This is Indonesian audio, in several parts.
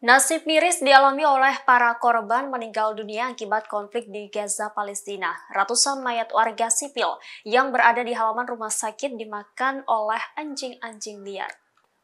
Nasib miris dialami oleh para korban meninggal dunia akibat konflik di Gaza, Palestina. Ratusan mayat warga sipil yang berada di halaman rumah sakit dimakan oleh anjing-anjing liar.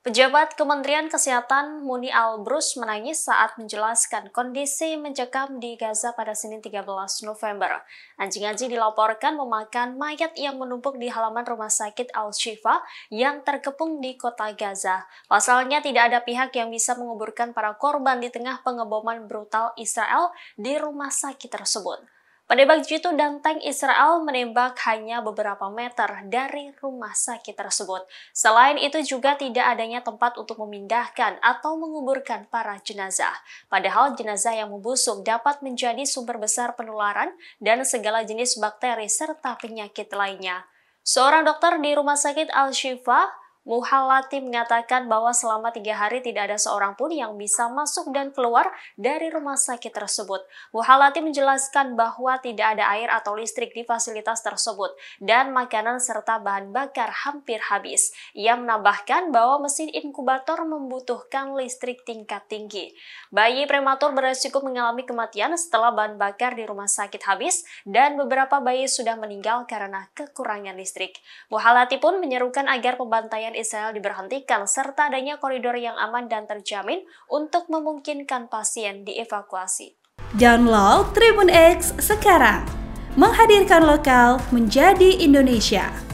Pejabat Kementerian Kesehatan Muni Albrus menangis saat menjelaskan kondisi mencekam di Gaza pada Senin 13 November. Anjing-anjing dilaporkan memakan mayat yang menumpuk di halaman rumah sakit Al-Shifa yang terkepung di kota Gaza. Pasalnya tidak ada pihak yang bisa menguburkan para korban di tengah pengeboman brutal Israel di rumah sakit tersebut. Penembak jitu dan tank Israel menembak hanya beberapa meter dari rumah sakit tersebut. Selain itu juga tidak adanya tempat untuk memindahkan atau menguburkan para jenazah. Padahal jenazah yang membusuk dapat menjadi sumber besar penularan dan segala jenis bakteri serta penyakit lainnya. Seorang dokter di Rumah Sakit Al-Shifa Muhalati mengatakan bahwa selama tiga hari tidak ada seorang pun yang bisa masuk dan keluar dari rumah sakit tersebut. Muhalati menjelaskan bahwa tidak ada air atau listrik di fasilitas tersebut dan makanan serta bahan bakar hampir habis. Ia menambahkan bahwa mesin inkubator membutuhkan listrik tingkat tinggi. Bayi prematur beresiko mengalami kematian setelah bahan bakar di rumah sakit habis dan beberapa bayi sudah meninggal karena kekurangan listrik. Muhalati pun menyerukan agar pembantaian Israel diberhentikan serta adanya koridor yang aman dan terjamin untuk memungkinkan pasien dievakuasi. Download Tribun X sekarang, menghadirkan lokal menjadi Indonesia.